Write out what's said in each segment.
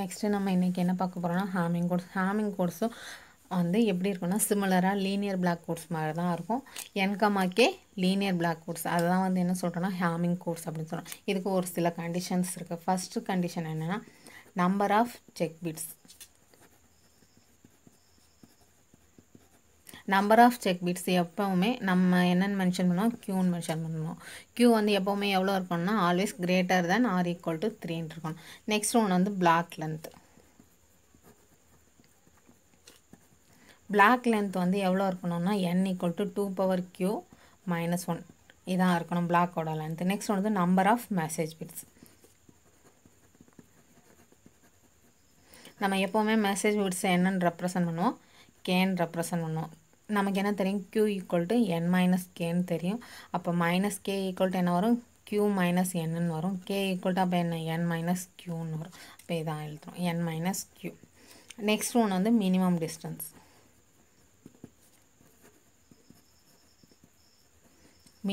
Next நம்ம இன்றைக்கி என்ன பார்க்க போகிறோம்னா ஹேமிங் கோட்ஸ் ஹேமிங் கோட்ஸும் வந்து எப்படி இருக்குன்னா சிமிலராக லீனியர் பிளாக் கோட்ஸ் மாதிரி தான் இருக்கும் என்கமாக்கே லீனியர் பிளாக் கோட்ஸ் அதுதான் வந்து என்ன சொல்கிறோன்னா ஹேமிங் கோட்ஸ் அப்படின்னு சொல்கிறோம் இதுக்கு ஒரு சில கண்டிஷன்ஸ் இருக்குது ஃபஸ்ட்டு கண்டிஷன் என்னென்னா number of check bits number of check bits எப்போவுமே நம்ம என்னென்னு மென்ஷன் பண்ணுவோம் க்யூன்னு மென்ஷன் பண்ணுவோம் க்யூ வந்து எப்போவுமே எவ்வளோ இருக்கணும்னா always greater than or equal to த்ரீன்னு இருக்கணும் நெக்ஸ்ட் ஒன்று வந்து பிளாக் லென்த் பிளாக் லென்த் வந்து எவ்வளோ இருக்கணும்னா N equal to two power Q minus one இதான் இருக்கணும் பிளாக்கோட லென்த் நெக்ஸ்ட் ஒன்று நம்பர் ஆஃப் மெசேஜ் பிட்ஸ் நம்ம எப்போவுமே மெசேஜ் பிட்ஸ் என்னென்னு ரெப்ரசன்ட் பண்ணுவோம் கேன் ரெப்ரசன்ட் பண்ணுவோம் நமக்கு என்ன தெரியும் Q equal to N minus கேன்னு தெரியும் அப்போ மைனஸ் கே ஈக்குவல் டு என்ன வரும் க்யூ மைனஸ் என்னன்னு வரும் கே ஈக்குவல் டு அப்போ என்ன என் மைனஸ் க்யூன்னு வரும் அப்போ இதான் எழுதுறோம் என் மைனஸ் க்யூ நெக்ஸ்ட் ஒன்று வந்து மினிமம் டிஸ்டன்ஸ்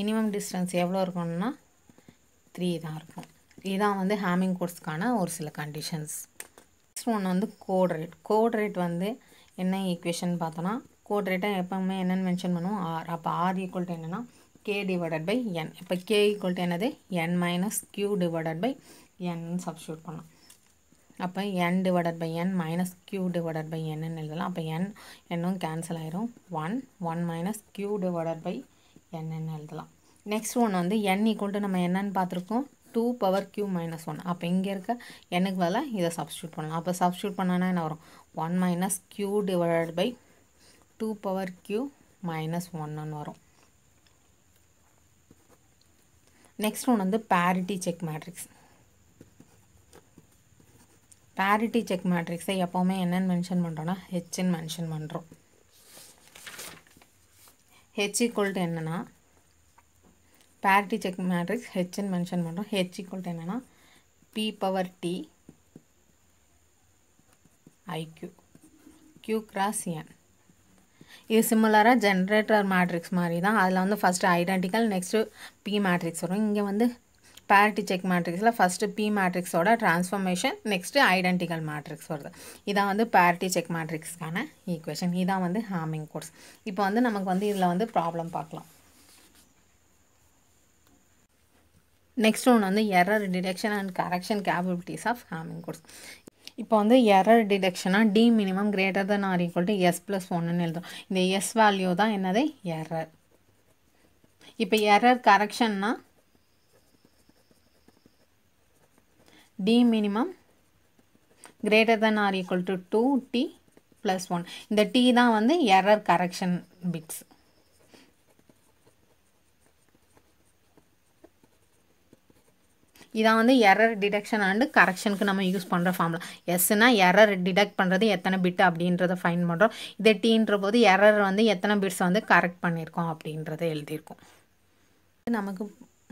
மினிமம் டிஸ்டன்ஸ் எவ்வளோ இருக்கணும்னா த்ரீ தான் இருக்கும் இதான் வந்து ஹேமிங் கோட்ஸ்க்கான ஒரு சில கண்டிஷன்ஸ் நெக்ஸ்ட் ஒன்று வந்து கோட் ரேட் கோட் ரேட் வந்து என்ன ஈக்குவேஷன் பார்த்தோன்னா கோட்ரேட்டாக எப்போவுமே என்னென்னு மென்ஷன் பண்ணுவோம் ஆர் அப்போ ஆர் ஈக்குவல் டு என்னென்னா கே டிவைடட் பை என் இப்போ கே ஈக்குவல் டு என்னது N minus Q divided by N substitute பண்ணலாம் அப்போ N divided by N minus Q divided by என்னன்னு எழுதலாம் அப்போ என் என்னும் கேன்சல் ஆயிரும் one one minus Q divided by என்னன்னு எழுதலாம் நெக்ஸ்ட் ஒன் வந்து என் ஈக்குவல் டு நம்ம என்னன்னு பார்த்துருக்கோம் two power Q minus one அப்போ இங்கே இருக்க எனக்கு வேலை இதை சப்ஸ்டியூட் பண்ணலாம் அப்போ சப்ஸ்டியூட் பண்ணானா என்ன வரும் one minus Q divided by two power Q minus ஒன்றுன்னு வரும் நெக்ஸ்ட் ஒன்று வந்து parity check matrix parity check மேட்ரிக்ஸை எப்போவுமே என்னென்னு மென்ஷன் பண்ணுறோன்னா ஹெச்ன்னு மென்ஷன் பண்ணுறோம் ஹெச் ஈக்குவல்ட்டு என்னென்னா பேரிட்டி செக் மேட்ரிக்ஸ் ஹெச்ன்னு மென்ஷன் பண்ணுறோம் ஹெச் ஈக்குவல்ட்டு என்னென்னா P power T I Q Q cross N இது சிமிலராக ஜென்ரேட்டர் மேட்ரிக்ஸ் மாதிரி தான் அதில் வந்து first identical next P matrix வரும் இங்கே வந்து பேரிட்டி செக் மேட்ரிக்ஸில் ஃபஸ்ட்டு பி மேட்ரிக்ஸோட ட்ரான்ஸ்ஃபர்மேஷன் நெக்ஸ்ட்டு ஐடென்டிக்கல் மேட்ரிக்ஸ் வருது இதான் வந்து பேரிட்டி செக் மேட்ரிக்ஸ்க்கான ஈக்குவேஷன் இதான் வந்து ஹாமிங் கோர்ஸ் இப்போ வந்து நமக்கு வந்து இதில் வந்து ப்ராப்ளம் பார்க்கலாம் நெக்ஸ்ட் ஒன்று வந்து error detection and correction capabilities of Hamming codes இப்போ வந்து எரர் டிடெக்ஷனாக D minimum greater than or equal to S plus ஒன்றுன்னு எழுதும் இந்த எஸ் வேல்யூ தான் என்னது எரர் இப்போ எரர் கரெக்ஷன்னா D minimum greater than or equal to two T plus one இந்த டி தான் வந்து எரர் கரெக்ஷன் பிட்ஸ் இதான் வந்து எரர் டிடெக்ஷன் அண்டு கரெக்ஷனுக்கு நம்ம யூஸ் பண்ணுற ஃபார்முலா எஸ்னா எரர் டிடெக்ட் பண்ணுறது எத்தனை பிட் அப்படின்றத ஃபைன் பண்ணுறோம் இதே டீன்ற போது எரர் வந்து எத்தனை பிட்ஸ் வந்து கரெக்ட் பண்ணியிருக்கோம் அப்படின்றத எழுதியிருக்கோம் நமக்கு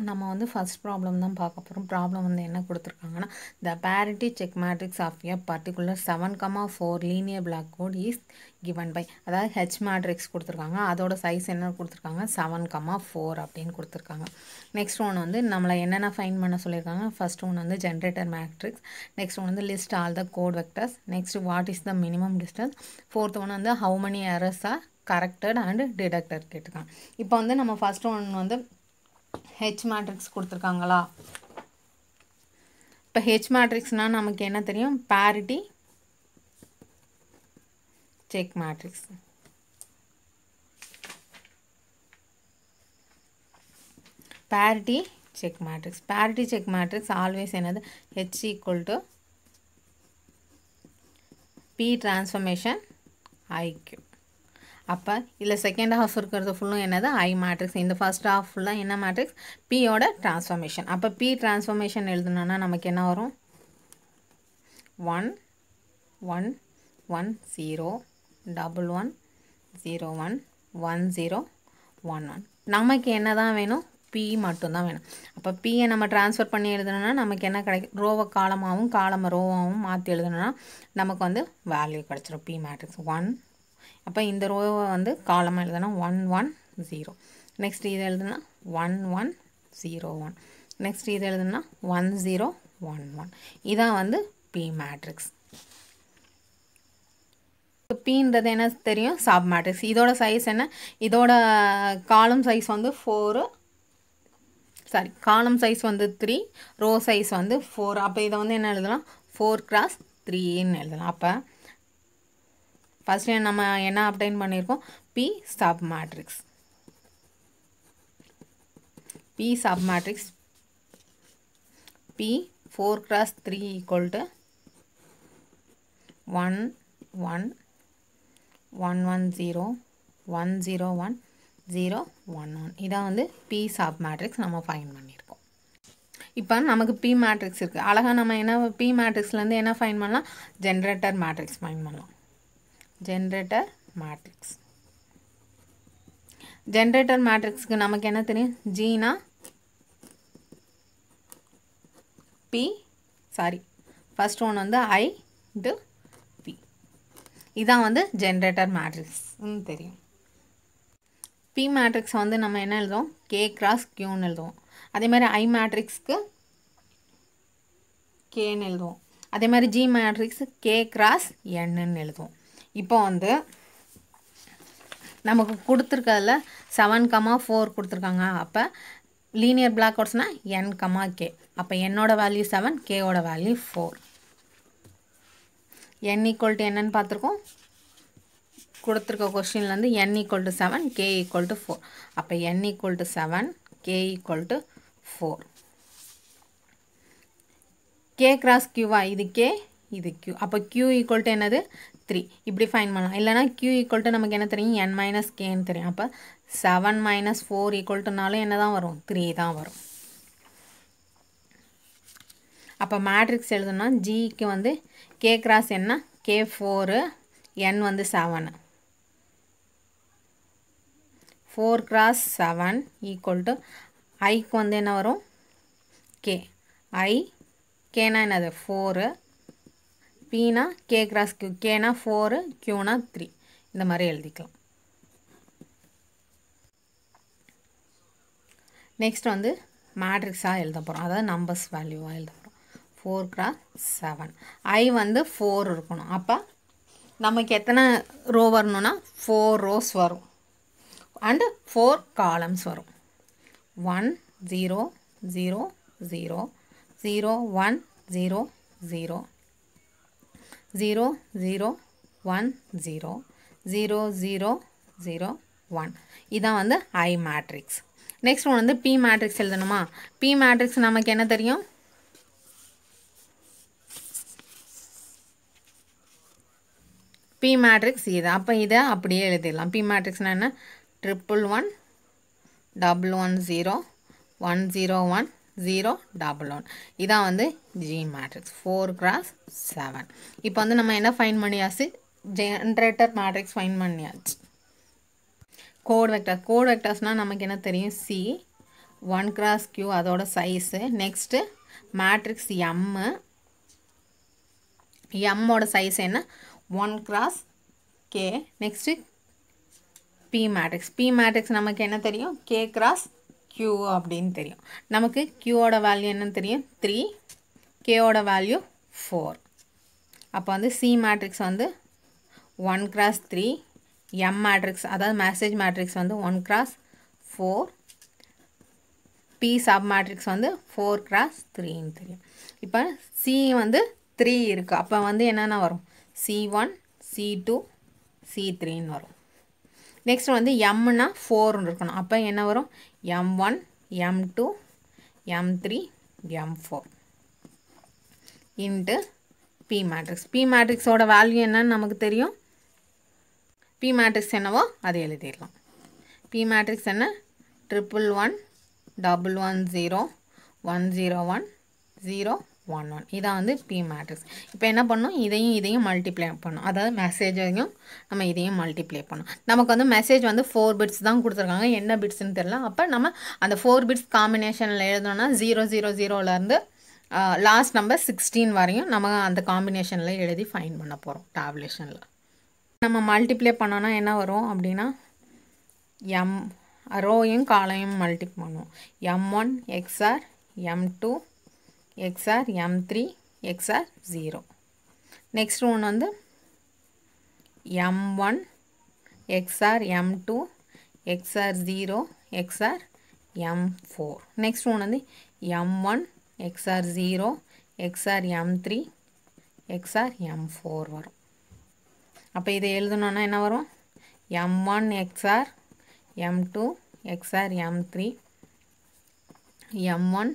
நம்ம வந்து ஃபஸ்ட் ப்ராப்ளம் தான் பார்க்க போகிறோம் ப்ராப்ளம் வந்து என்ன கொடுத்துருக்காங்கன்னா the parity check matrix of a particular seven comma four linear block code is given by அதாவது ஹெச் மேட்ரிக்ஸ் கொடுத்துருக்காங்க அதோட சைஸ் என்ன கொடுத்துருக்காங்க செவன் கமா ஃபோர் அப்படின்னு கொடுத்துருக்காங்க நெக்ஸ்ட் ஒன் வந்து நம்மளை என்னென்ன ஃபைன் பண்ண சொல்லியிருக்காங்க ஃபஸ்ட் ஒன் வந்து ஜென்ரேட்டர் மேட்ரிக்ஸ் நெக்ஸ்ட் ஒன் வந்து list all the code vectors next what is the minimum distance fourth one வந்து how many errors are corrected and detected கேட்டுக்கான் இப்போ வந்து நம்ம ஃபஸ்ட் ஒன் வந்து ஹெச் மேட்ரிக்ஸ் கொடுத்துருக்காங்களா இப்போ ஹெச் மேட்ரிக்ஸ்னால் நமக்கு என்ன தெரியும் parity check matrix parity check matrix parity check matrix always என்னது h equal to p transformation iq அப்போ இதில் செகண்ட் ஹாஃப் இருக்கிறது ஃபுல்லும் என்னது ஐ மேட்ரிக்ஸ் இந்த ஃபஸ்ட் ஹாஃப் ஃபுல்லாக என்ன மேட்ரிக்ஸ் பியோட டிரான்ஸ்ஃபர்மேஷன் அப்போ பி ட்ரான்ஸ்ஃபர்மேஷன் எழுதுனோன்னா நமக்கு என்ன வரும் one one one zero double one zero one one zero one one நமக்கு என்ன தான் வேணும் பி மட்டும்தான் வேணும் அப்போ பியை நம்ம ட்ரான்ஸ்ஃபர் பண்ணி எழுதணும்னா நமக்கு என்ன கிடைக்கும் ரோவை காலமாகவும் காலமாக ரோவாகவும் மாற்றி எழுதணுன்னா நமக்கு வந்து வேல்யூ கிடச்சிரும் பி மேட்ரிக்ஸ் ஒன் அப்போ இந்த ரோவை வந்து காலமாக எழுதுனா ஒன் ஒன் ஜீரோ நெக்ஸ்ட் இது எழுதுனா one one zero one next இது எழுதுனா ஒன் ஜீரோ ஒன் ஒன் இதான் வந்து பி மேட்ரிக்ஸ் பின்றது என்ன தெரியும் சப் மேட்ரிக்ஸ் இதோட சைஸ் என்ன இதோட காலம் சைஸ் வந்து ஃபோரு சாரி காலம் சைஸ் வந்து த்ரீ ரோ சைஸ் வந்து ஃபோர் அப்போ இதை வந்து என்ன எழுதலாம் ஃபோர் கிராஸ் த்ரீன்னு எழுதலாம் அப்போ ஃபஸ்ட்டு நம்ம என்ன அப்டைன் பண்ணியிருக்கோம் P sub matrix P sub matrix P four cross three equal to one one one one zero one zero one zero one one இதான் வந்து பி சாப் மேட்ரிக்ஸ் நம்ம ஃபைன் பண்ணியிருக்கோம் இப்போ நமக்கு பி மேட்ரிக்ஸ் இருக்குது அழகாக நம்ம என்ன பி மேட்ரிக்ஸ்லேருந்து என்ன ஃபைன் பண்ணலாம் ஜென்ரேட்டர் மேட்ரிக்ஸ் ஃபைன் பண்ணலாம் ஜென்ரேட்டர் மேட்ரிக்ஸ் ஜென்ரேட்டர் கு நமக்கு என்ன தெரியும் ஜீனா பி சாரி ஃபஸ்ட் one வந்து ஐ இது பி இதான் வந்து ஜென்ரேட்டர் மேட்ரிக்ஸ்னு தெரியும் பி matrix வந்து நம்ம என்ன எழுதுவோம் கே Q கியூன்னு எழுதுவோம் அதே மாதிரி ஐ மேட்ரிக்ஸ்க்கு K எழுதுவோம் அதே மாதிரி G matrix K cross N எழுதுவோம் இப்போ வந்து நமக்கு கொடுத்துருக்கிறதுல செவன் கமா ஃபோர் கொடுத்துருக்காங்க அப்போ லீனியர் பிளாக் அவுட்ஸ்னால் என் கமா கே அப்போ என்னோட வேல்யூ செவன் கேவோட value four n equal to என்னன்னு பார்த்துருக்கோம் கொடுத்துருக்க கொஸ்டின்லேருந்து n equal to seven k equal to four அப்போ n equal to seven k equal to four k cross கியூவா இது கே இது கியூ அப்போ கியூ ஈக்குவல் டு என்னது த்ரீ இப்படி ஃபைன் பண்ணலாம் இல்லைனா கியூ ஈக்குவல் டு நமக்கு என்ன தெரியும் என் மைனஸ் கேன்னு தெரியும் அப்போ செவன் மைனஸ் ஃபோர் ஈக்குவல் டுனாலும் என்ன தான் வரும் த்ரீ தான் வரும் அப்போ மேட்ரிக்ஸ் எழுதணும்னா ஜிக்கு வந்து கே கிராஸ் என்ன கே ஃபோரு என் வந்து seven four cross seven equal to ஐக்கு வந்து என்ன வரும் கே ஐ கேனா என்னது ஃபோரு பீனா கே கிராஸ் கியூ கேனா ஃபோரு கியூனா த்ரீ இந்த மாதிரி எழுதிக்கலாம் நெக்ஸ்ட் வந்து மேட்ரிக்ஸாக எழுத போகிறோம் அதாவது நம்பர்ஸ் வேல்யூவாக எழுத போகிறோம் ஃபோர் கிராஸ் செவன் ஐ வந்து ஃபோர் இருக்கணும் அப்போ நமக்கு எத்தனை ரோ வரணும்னா ஃபோர் ரோஸ் வரும் அண்டு ஃபோர் காலம்ஸ் வரும் one zero zero zero zero one zero zero zero zero one zero zero zero zero one இதான் வந்து ஐ மேட்ரிக்ஸ் நெக்ஸ்ட் ஒன் வந்து பி மேட்ரிக்ஸ் எழுதணுமா பி மேட்ரிக்ஸ் நமக்கு என்ன தெரியும் பி மேட்ரிக்ஸ் இது அப்போ இதை அப்படியே எழுதிடலாம் பி மேட்ரிக்ஸ்னால் என்ன triple one double one zero one zero one zero double one இதான் வந்து G matrix four cross seven இப்போ வந்து நம்ம என்ன ஃபைன் பண்ணியாச்சு ஜென்ரேட்டர் மேட்ரிக்ஸ் ஃபைன் பண்ணியாச்சு கோட் வெக்டர் கோட் வெக்டர்ஸ்னால் நமக்கு என்ன தெரியும் சி ஒன் கிராஸ் கியூ அதோட சைஸு நெக்ஸ்ட்டு மேட்ரிக்ஸ் எம்மு எம்மோட சைஸ் என்ன one cross K next P matrix P matrix நமக்கு என்ன தெரியும் கே கிராஸ் க்யூ அப்படின்னு தெரியும் நமக்கு க்யூவோட வேல்யூ என்னன்னு தெரியும் த்ரீ கேவோட வேல்யூ ஃபோர் அப்போ வந்து சி மேட்ரிக்ஸ் வந்து one cross three M matrix அதாவது மெசேஜ் மேட்ரிக்ஸ் வந்து one cross four P sub matrix வந்து ஃபோர் கிராஸ் த்ரீன்னு தெரியும் இப்போ சி வந்து த்ரீ இருக்குது அப்போ வந்து என்னென்ன வரும் C one C two C த்ரீன்னு வரும் நெக்ஸ்ட் வந்து எம்னா ஃபோர்னு இருக்கணும் அப்போ என்ன வரும் m1 m2 m3 m4 இன்று p மேட்ரிக்ஸ் p மேட்ரிக்ஸோட வேல்யூ என்ன நமக்கு தெரியும் p மேட்ரிக்ஸ் என்னவோ அதை எழுதிடலாம் p மேட்ரிக்ஸ் என்ன triple one double one zero one zero one zero one one இதான் வந்து பி மேட்ரிக்ஸ் இப்போ என்ன பண்ணோம் இதையும் இதையும் மல்டிப்ளை பண்ணோம் அதாவது மெசேஜையும் நம்ம இதையும் மல்டிப்ளை பண்ணோம் நமக்கு வந்து மெசேஜ் வந்து ஃபோர் பிட்ஸ் தான் கொடுத்துருக்காங்க என்ன பிட்ஸ்னு தெரில அப்போ நம்ம அந்த ஃபோர் பிட்ஸ் காம்பினேஷனில் எழுதணும்னா ஜீரோ ஜீரோ ஜீரோலேருந்து லாஸ்ட் நம்பர் சிக்ஸ்டீன் வரையும் நம்ம அந்த காம்பினேஷனில் எழுதி ஃபைன் பண்ண போகிறோம் டேப்லேஷனில் நம்ம மல்டிப்ளை பண்ணோன்னா என்ன வரும் அப்படின்னா எம் ரோயும் காலையும் மல்டிப் பண்ணுவோம் M one XOR M two XR M3 XR 0 next one வந்து M1 XR M2 XR 0 XR M4 next one வந்து M1 XR 0 XR M3 XR M4 வரும் அப்போ இதை எழுதணுன்னா என்ன வரும் M1 XR M2 XR M3 M1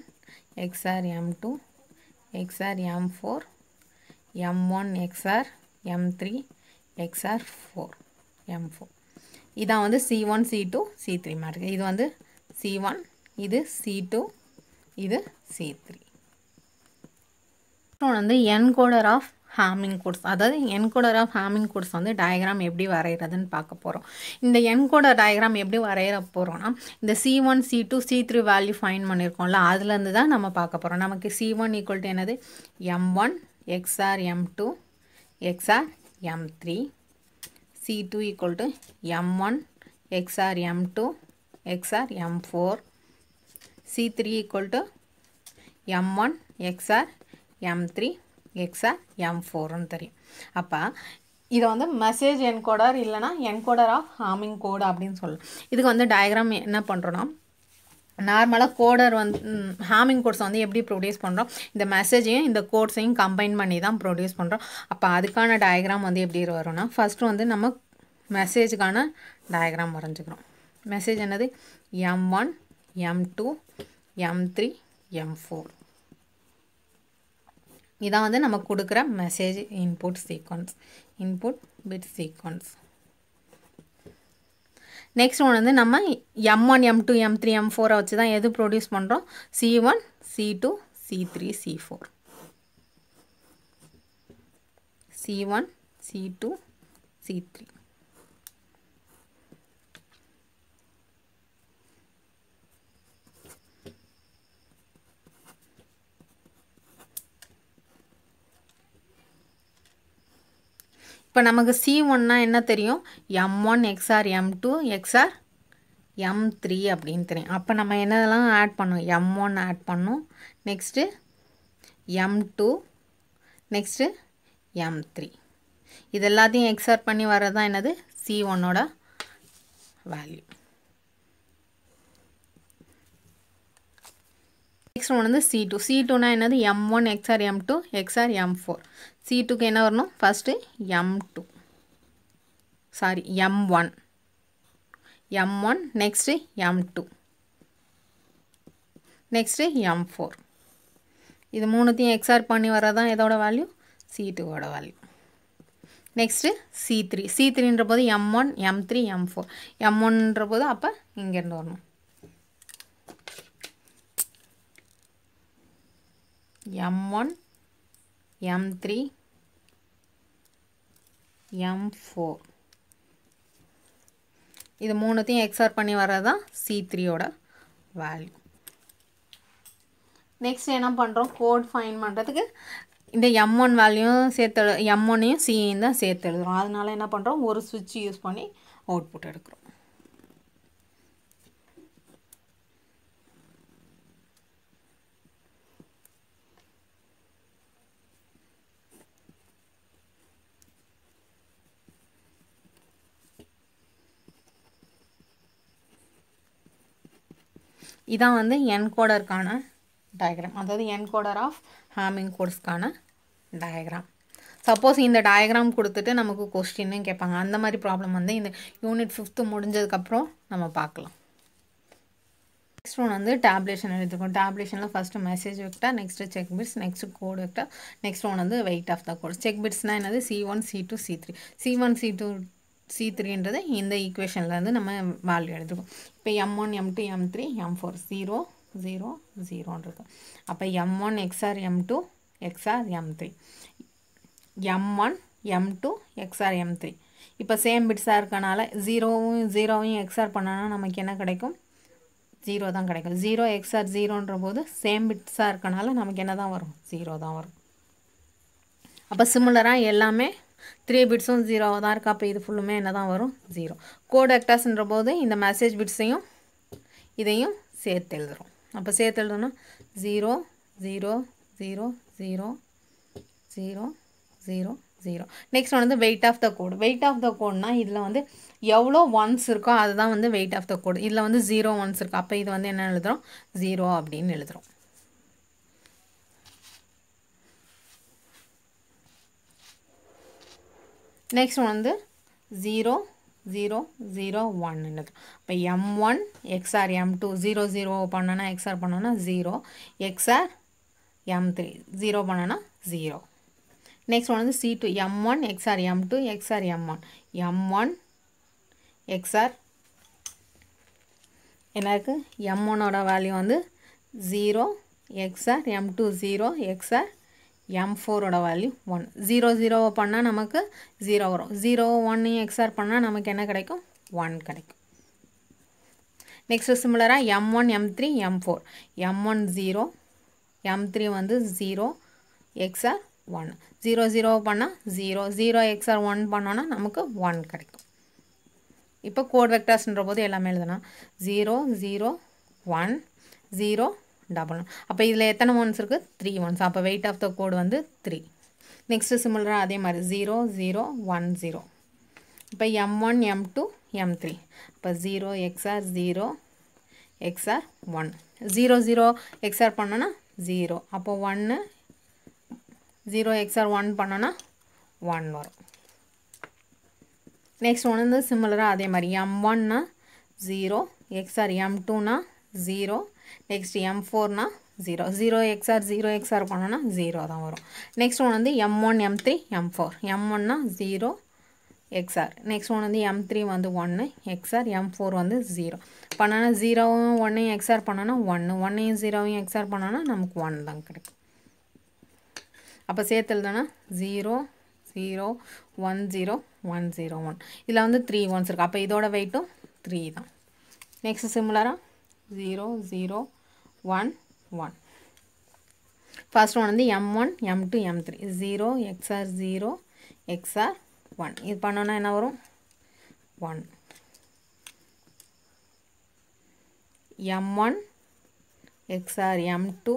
XR M2, XR M4, M1 XR M3, XR 4, M4. இதான் வந்து C1, C2, C3 mark இது வந்து C1, இது C2, இது C3. வந்து என்கோடர் ஆஃப் ஹாமிங் கோட்ஸ் அதாவது என்கோடர் ஆஃப் ஹாமிங் கோட்ஸ் வந்து டயக்ராம் எப்படி வரைகிறதுன்னு பார்க்க போகிறோம் இந்த என்கோடர் டயக்ராம் எப்படி வரைகிற போகிறோம்னா இந்த C one C two C three value find பண்ணியிருக்கோம்ல அதுலேருந்து தான் நம்ம பார்க்க போகிறோம் நமக்கு சி ஒன் ஈக்குவல் டு என்னது M one XOR M two XOR M three C two equal to M one XOR M two XOR M four C three equal to M one XOR M three XOR M ஃபோர்னு தெரியும் அப்போ இதை வந்து message encoder இல்லைனா encoder of Hamming code அப்படின்னு சொல்லலாம் இதுக்கு வந்து டயக்ராம் என்ன பண்ணுறோன்னா நார்மலாக கோடர் வந்து ஹாமிங் கோட்ஸை வந்து எப்படி ப்ரொடியூஸ் பண்ணுறோம் இந்த மெசேஜையும் இந்த கோட்ஸையும் கம்பைன் பண்ணி தான் ப்ரொடியூஸ் பண்ணுறோம் அப்போ அதுக்கான டயக்ராம் வந்து எப்படி வரும்னா ஃபஸ்ட்டு வந்து நம்ம மெசேஜுக்கான டயக்ராம் வரைஞ்சிக்கிறோம் மெசேஜ் என்னது M one M two M three M four இதான் வந்து நம்ம கொடுக்குற message input sequence input bit sequence next ஒன்று வந்து நம்ம M one M two M three M ஃபோரை வச்சு தான் எது ப்ரொடியூஸ் பண்ணுறோம் C one C two C three C four C one C two C three இப்போ நமக்கு சி ஒன்னா என்ன தெரியும் M one XOR M two XOR M three அப்படின்னு தெரியும் அப்போ நம்ம என்னதெல்லாம் ஆட் பண்ணோம் எம் ஒன் ஆட் பண்ணோம் next M two next M three இது எல்லாத்தையும் எக்ஸ்ஆர் பண்ணி வர்றது தான் என்னது சி ஒன்னோட வேல்யூ நெக்ஸ்ட் ஒன்று வந்து சி டூ சி டூனா என்னது M one XOR M two XOR M four C டூக்கு என்ன வரணும் first M two sorry M one M one next M two next M four இது மூணுத்தையும் எக்ஸ்ஆர் பண்ணி வரதான் இதோட வேல்யூ சி டூவோட value next C three C த்ரீன்ற போது M one M three M four M ஒன்ற போது அப்போ இங்கேருந்து வரணும் M1, M3, M4 இது மூணுத்தையும் XR பண்ணி வர்றதான் சி ஓட வேல்யூ நெக்ஸ்ட் என்ன பண்ணுறோம் கோட் ஃபைன் பண்ணுறதுக்கு இந்த எம் ஒன் வேல்யூவும் சேர்த்து எம் ஒன்னையும் சியும் தான் சேர்த்து எழுதுகிறோம் அதனால என்ன பண்ணுறோம் ஒரு switch யூஸ் பண்ணி அவுட்புட் எடுக்கிறோம் இதான் வந்து என்கோடருக்கான டயக்ராம் அதாவது என்கோடர் ஆஃப் ஹேமிங் கோர்ஸ்க்கான டயக்ராம் சப்போஸ் இந்த டயக்ராம் கொடுத்துட்டு நமக்கு கொஸ்டின்னு கேட்பாங்க அந்த மாதிரி ப்ராப்ளம் வந்து இந்த யூனிட் ஃபிஃப்த்து முடிஞ்சதுக்கப்புறம் நம்ம பார்க்கலாம் நெக்ஸ்ட் ஒன் வந்து டேப்லேஷன் எழுதிருக்கோம் டேப்லேஷனில் first message vector next check bits next code vector next one வந்து weight of the code check பிட்ஸ்னால் என்னது C one C two C three C one C two C த்ரீன்றதை இந்த ஈக்குவேஷன்லேருந்து நம்ம வேல்யூ எடுத்துக்கோம் இப்போ M one M two M three M four zero zero ஜீரோன்றது அப்போ M one XOR M two XOR M three M one M two XOR M three இப்போ same பிட்ஸாக இருக்கனால ஜீரோவும் ஜீரோவையும் எக்ஸ்ஆர் பண்ணனா நமக்கு என்ன கிடைக்கும் ஜீரோ தான் கிடைக்கும் ஜீரோ எக்ஸ்ஆர் ஜீரோன்ற போது சேம் பிட்ஸாக இருக்கனால நமக்கு என்ன தான் வரும் ஜீரோ தான் வரும் அப்போ சிமிலராக எல்லாமே த்ரீ பிட்ஸும் ஜீரோவாக தான் இருக்குது அப்போ இது ஃபுல்லுமே என்ன தான் வரும் ஜீரோ கோட் ஆக்டாஸ்ன்ற போது இந்த மெசேஜ் பிட்ஸையும் இதையும் சேர்த்து எழுதுகிறோம் அப்போ சேர்த்து எழுதணும் zero zero zero zero zero zero zero next வந்து weight of the code weight of the கோடுனா இதில் வந்து எவ்வளோ ஒன்ஸ் இருக்கோ அதுதான் வந்து வெயிட் ஆஃப் த கோடு இதில் வந்து ஜீரோ ஒன்ஸ் இருக்கோ அப்போ இது வந்து என்ன எழுதுகிறோம் ஜீரோ அப்படின்னு எழுதுகிறோம் நெக்ஸ்ட் ஒன் வந்து ஜீரோ ஜீரோ ஜீரோ ஒன் இப்போ M one XOR M two zero zero பண்ணோன்னா எக்ஸ்ஆர் பண்ணோன்னா zero XOR M three zero பண்ணோன்னா ஜீரோ நெக்ஸ்ட் ஒன் வந்து C two M one XOR M two XOR M one M one XOR என்ன இருக்குது M ஒன்னோட value வந்து zero XOR M two zero XOR M ஃபோரோட value one zero ஜீரோவை பண்ணால் நமக்கு ஜீரோ வரும் ஜீரோ ஒன்னையும் எக்ஸ்ஆர் பண்ணால் நமக்கு என்ன கிடைக்கும் ஒன் கிடைக்கும் நெக்ஸ்ட் சிமிலராக M one M three M four M one zero M three வந்து zero XOR one zero zero பண்ணால் ஜீரோ ஜீரோ எக்ஸ்ஆர் ஒன் பண்ணோன்னா நமக்கு ஒன் கிடைக்கும் இப்போ கோட் வெக்டர்ஸ்ன்ற போது எல்லாமே எழுதணும் zero zero one zero double one அப்போ இதில் எத்தனை ஒன்ஸ் இருக்குது த்ரீ ஒன்ஸ் அப்போ வெயிட் ஆஃப் த கோடு வந்து த்ரீ நெக்ஸ்ட்டு சிமிலராக அதே மாதிரி ஜீரோ ஜீரோ ஒன் ஜீரோ இப்போ M one M two M three இப்போ zero XOR zero XOR one zero zero XOR பண்ணோன்னா ஜீரோ அப்போ ஒன்று ஜீரோ எக்ஸ்ஆர் ஒன் பண்ணோன்னா ஒன் வரும் நெக்ஸ்ட் ஒன்று வந்து சிமிலராக அதே மாதிரி எம் ஒன்னா ஜீரோ எக்ஸ்ஆர் எம் டூனா ஜீரோ நெக்ஸ்ட் எம் ஃபோர்னா zero zero XOR zero XOR பண்ணோன்னா ஜீரோ தான் வரும் நெக்ஸ்ட் ஒன் வந்து M one M three M four M ஒன்னா ஜீரோ எக்ஸ்ஆர் நெக்ஸ்ட் ஒன் வந்து எம் த்ரீ வந்து ஒன்று எக்ஸ்ஆர் எம் ஃபோர் வந்து ஜீரோ பண்ணோன்னா ஜீரோவும் ஒன்றையும் எக்ஸ்ஆர் பண்ணோன்னா ஒன்று ஒன்றையும் ஜீரோவையும் எக்ஸ்ஆர் பண்ணோன்னா நமக்கு 1 தான் கிடைக்கும் அப்போ சேர்த்துலதானா zero zero one zero one zero one இதில் வந்து த்ரீ ஒன்ஸ் இருக்குது அப்போ இதோட வெயிட்டும் த்ரீ தான் next 0, zero zero one one first one வந்து M one M two M three zero XOR zero XOR one இது பண்ணோன்னா என்ன வரும் one M one XOR M two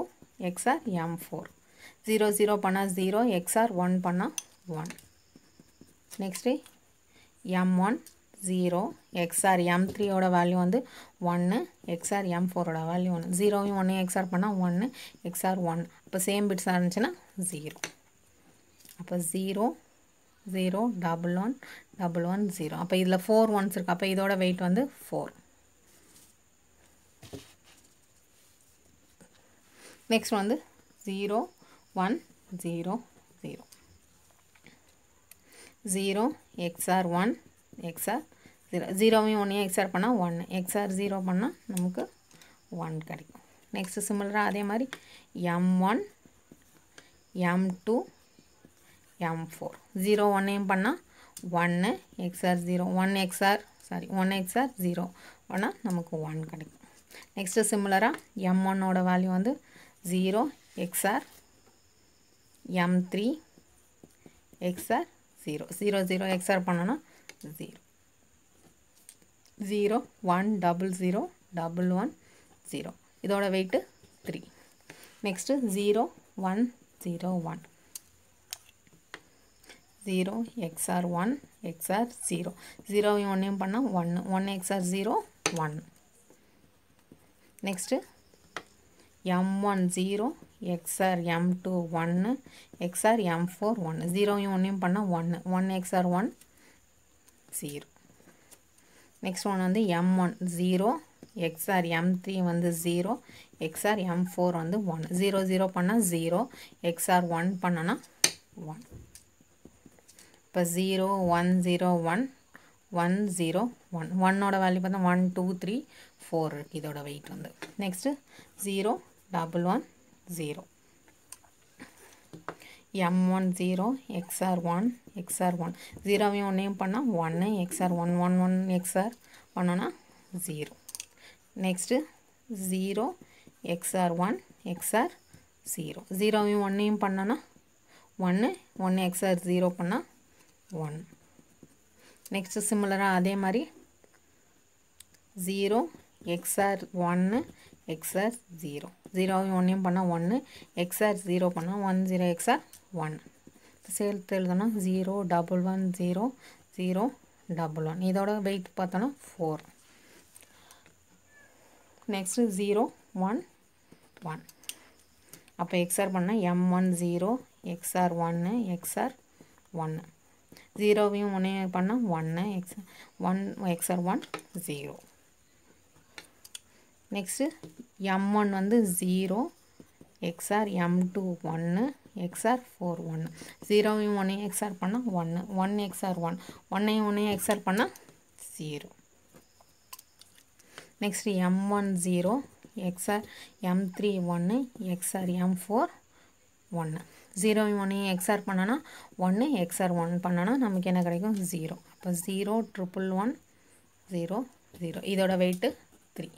XOR M four zero zero பண்ணால் ஜீரோ எக்ஸ்ஆர் ஒன் பண்ணால் one next M one zero XOR M3 த்ரீயோட value வந்து ஒன்று XOR M ஃபோரோட வேல்யூ ஒன்று ஜீரோவையும் ஒன்றையும் எக்ஸ்ஆர் பண்ணால் ஒன்று எக்ஸ்ஆர் ஒன் அப்போ சேம் பிட்ஸாக இருந்துச்சுன்னா ஜீரோ அப்போ zero zero double one double one zero அப்போ இதில் ஃபோர் ஒன்ஸ் இருக்குது அப்போ இதோட வெயிட் வந்து ஃபோர் நெக்ஸ்ட் வந்து zero one zero zero zero XOR one XOR zero ஜீரோவையும் ஒன்றையும் எக்ஸ்ஆர் பண்ணால் ஒன் எக்ஸ்ஆர் ஜீரோ பண்ணால் நமக்கு ஒன் கிடைக்கும் நெக்ஸ்ட்டு சிமிலராக அதே மாதிரி M one M two M four zero ஒன்னையும் பண்ணால் ஒன்று XOR zero one XOR sorry one XOR zero ஆனால் நமக்கு ஒன் கிடைக்கும் நெக்ஸ்ட்டு சிமிலராக எம் ஒன்னோட வேல்யூ வந்து zero XOR M three XOR zero zero zero XOR பண்ணோன்னா zero zero one double zero double one zero இதோட weight three next zero one zero one zero XOR one XOR zero ஜீரோவையும் ஒன்றையும் பண்ணால் ஒன்று one XOR zero one next M one zero XOR M two ஒன்று XOR M four ஒன்று ஜீரோவையும் ஒன்றையும் பண்ணால் ஒன்று one XOR one zero next one வந்து M one zero XOR M three வந்து ஜீரோ எக்ஸ்ஆர் எம் ஃபோர் வந்து ஒன் ஜீரோ ஜீரோ பண்ணால் ஜீரோ எக்ஸ்ஆர் ஒன் பண்ணோன்னா ஒன் இப்போ zero one zero one one zero one ஒன்னோட வேல்யூ பார்த்தா one two three four இருக்குது இதோட வெயிட் வந்து next zero double one zero M one zero XOR one XOR one ஜீரோவையும் ஒன்றையும் பண்ணால் ஒன்று XOR one one one XOR பண்ணோன்னா zero next zero XOR one XOR zero ஜீரோவையும் ஒன்றையும் பண்ணோன்னா ஒன்று ஒன்று எக்ஸ்ஆர் ஜீரோ பண்ணால் ஒன் நெக்ஸ்ட்டு சிமிலராக அதே மாதிரி ஜீரோ எக்ஸ்ஆர் ஒன்று எக்ஸ்ஆர் ஜீரோ ஜீரோவையும் ஒன்றையும் பண்ணால் ஒன்று எக்ஸ்ஆர் ஜீரோ பண்ணால் ஒன் ஜீரோ எக்ஸ்ஆர் ஒன் சேர்த்து எழுதணும் zero double one zero zero double one இதோட வெயிட் பார்த்தோன்னா four next zero one one அப்போ எக்ஸ்ஆர் பண்ணால் எம் ஒன் ஜீரோ எக்ஸ்ஆர் ஒன்று எக்ஸ்ஆர் ஒன்று ஜீரோவையும் ஒன்றே பண்ணால் ஒன்று X one XOR one zero next M one வந்து ஜீரோ எக்ஸ்ஆர் எம் டூ ஒன்று எக்ஸ்ஆர் ஃபோர் ஒன்று ஜீரோவையும் ஒன்றையும் எக்ஸ்ஆர் பண்ணால் ஒன்று ஒன் எக்ஸ்ஆர் ஒன் ஒன்றையும் ஒன்றையும் எக்ஸ்ஆர் பண்ணால் zero next M one zero XOR M three ஒன்று எக்ஸ்ஆர் எம் ஃபோர் ஒன்று ஜீரோவையும் ஒன்றையும் எக்ஸ்ஆர் பண்ணோன்னா ஒன்று எக்ஸ்ஆர் ஒன் பண்ணோன்னா நமக்கு என்ன கிடைக்கும் ஜீரோ அப்போ zero triple one zero zero இதோட வெயிட்டு த்ரீ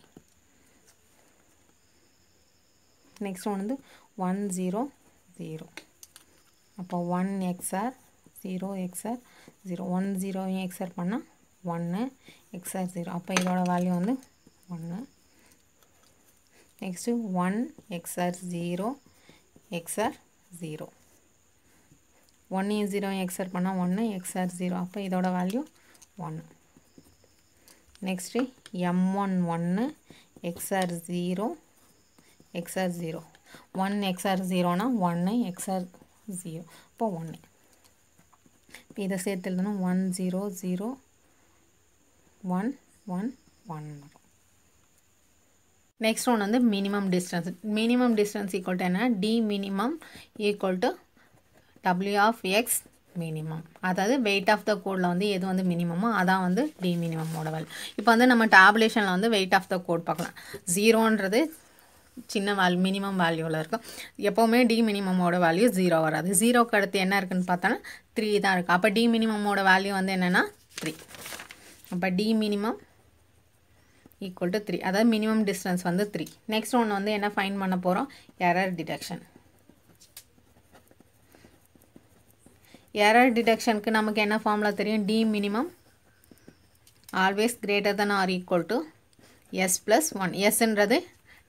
நெக்ஸ்ட் ஒன் வந்து ஒன் ஜீரோ ஜீரோ அப்போ one XOR zero XOR zero one 0 XR பண்ணால் ஒன்று எக்ஸ்ஆர் ஜீரோ அப்போ இதோட வேல்யூ வந்து ஒன்று next one XOR zero XOR zero ஒன்று ஜீரோ எக்ஸ்ஆர் பண்ணால் ஒன்று எக்ஸ்ஆர் ஜீரோ அப்போ இதோட வேல்யூ ஒன்று நெக்ஸ்ட்டு எம் ஒன் ஒன்று XOR zero XOR zero one XOR ஜீரோனா ஒன்று எக்ஸ்ஆர் ஜீரோ இப்போ ஒன்று இப்போ இதை சேர்த்து எழுதணும் one zero zero one one one வரும் நெக்ஸ்ட் ஒன் வந்து minimum distance minimum distance equal to என்ன D minimum equal to W of X minimum அதாவது வெயிட் ஆஃப் த கோடில் வந்து எது வந்து மினிமமோ அதான் வந்து டி மினிமம் வேலை இப்போ வந்து நம்ம டேபுலேஷனில் வந்து வெயிட் ஆஃப் த கோட் பார்க்கலாம் ஜீரோன்றது சின்ன வேல் மினிமம் வேல்யூவில் இருக்கும் எப்போவுமே டி மினிமமோட வேல்யூ ஜீரோ வராது ஜீரோக்கு அடுத்து என்ன இருக்குதுன்னு பார்த்தோன்னா த்ரீ தான் இருக்குது அப்போ டி மினிமமோட வேல்யூ வந்து என்னென்னா த்ரீ அப்போ D minimum equal to three அதாவது மினிமம் டிஸ்டன்ஸ் வந்து த்ரீ நெக்ஸ்ட் ஒன்று வந்து என்ன ஃபைன் பண்ண போகிறோம் எரர் டிடக்ஷன் எரர் டிடக்ஷனுக்கு நமக்கு என்ன ஃபார்மில் தெரியும் D minimum always greater than or equal to S plus one எஸ்ன்றது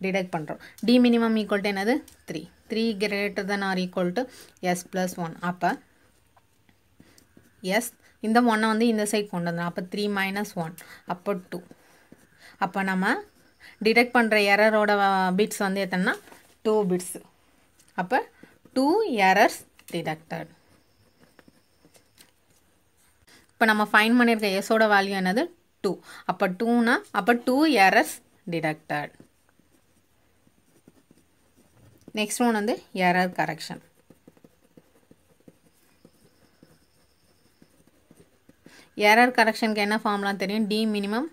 டிடெக்ட் பண்ணுறோம் டி மினிமம் ஈக்குவல் டு என்னது three three greater than or equal to S plus one அப்போ எஸ் இந்த ஒன்னை வந்து இந்த சைட் கொண்டு வந்தோம் அப்போ த்ரீ மைனஸ் ஒன் அப்போ டூ அப்போ நம்ம டிடெக்ட் பண்ணுற எரரோட பிட்ஸ் வந்து எத்தனைனா டூ பிட்ஸ் அப்போ டூ எரர்ஸ் டிடெக்டட் இப்போ நம்ம ஃபைன் பண்ணியிருக்க எஸ்ஸோட வேல்யூ என்னது டூ அப்போ டூனா அப்போ two errors detected next one on the error correction error correction க்கு என்ன formula தெரியும் d minimum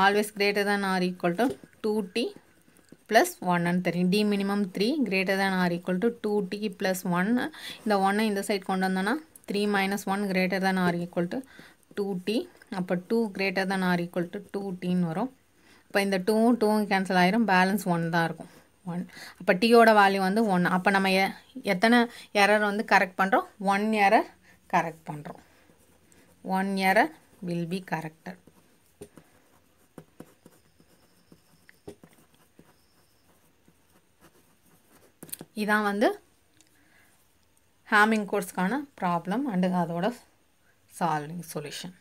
always greater than or equal to 2t plus 1 அன் தெரியும் d minimum 3 greater than or equal to 2t plus 1 இந்த 1 இந்த side கொண்டு வந்தோன்னா 3 minus 1 greater than or equal to 2t அப்போ 2 greater than or equal to 2tன்னு வரும் இப்போ இந்த 2 2 கேன்சல் ஆயிரும் பேலன்ஸ் 1 தான் இருக்கும் ஒன் அப்போ டீயோட வேல்யூ வந்து ஒன் அப்போ நம்ம எத்தனை எரர் வந்து கரெக்ட் பண்ணுறோம் ஒன் எரர் கரெக்ட் பண்ணுறோம் one error will be corrected இதான் வந்து ஹேமிங் கோர்ஸ்க்கான ப்ராப்ளம் அண்டு அதோட சால்விங் சொல்யூஷன்